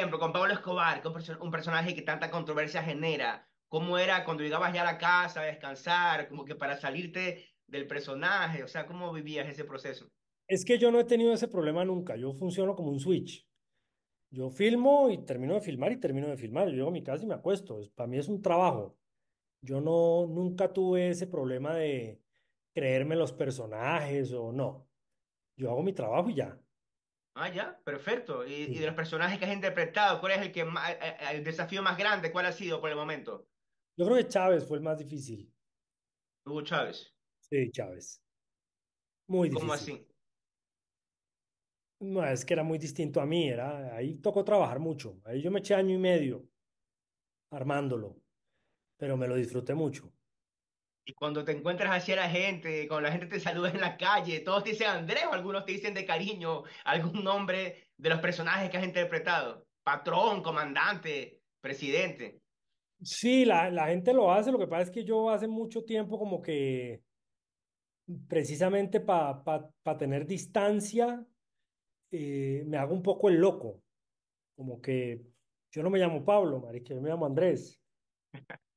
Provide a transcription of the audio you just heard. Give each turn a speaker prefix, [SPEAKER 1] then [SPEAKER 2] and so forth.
[SPEAKER 1] ejemplo, con Pablo Escobar, que un personaje que tanta controversia genera, ¿cómo era cuando llegabas ya a la casa a descansar, como que para salirte del personaje? O sea, ¿cómo vivías ese proceso?
[SPEAKER 2] Es que yo no he tenido ese problema nunca, yo funciono como un switch. Yo filmo y termino de filmar y termino de filmar. Yo llego a mi casa y me acuesto. para mí es un trabajo. Yo no, nunca tuve ese problema de creerme los personajes o no. Yo hago mi trabajo y ya.
[SPEAKER 1] Ah, ya, perfecto. Y, de los personajes que has interpretado, ¿cuál es el, que el desafío más grande? ¿Cuál ha sido por el momento?
[SPEAKER 3] Yo creo que Chávez fue el más difícil. Hugo Chávez. Sí, Chávez. Muy difícil. ¿Cómo así?
[SPEAKER 2] No, es que era muy distinto a mí, era, ahí tocó trabajar mucho. Ahí yo me eché año y medio armándolo, pero me lo disfruté
[SPEAKER 1] mucho. Y cuando te encuentras así a la gente, cuando la gente te saluda en la calle, todos te dicen Andrés, o algunos te dicen de cariño algún nombre de los personajes que has interpretado, patrón, comandante, presidente.
[SPEAKER 2] Sí, la, la gente lo hace, lo que pasa es que yo hace mucho tiempo como que precisamente para pa, tener distancia, eh, me hago un poco el loco. Como que yo no me llamo Pablo, marica, yo me llamo Andrés.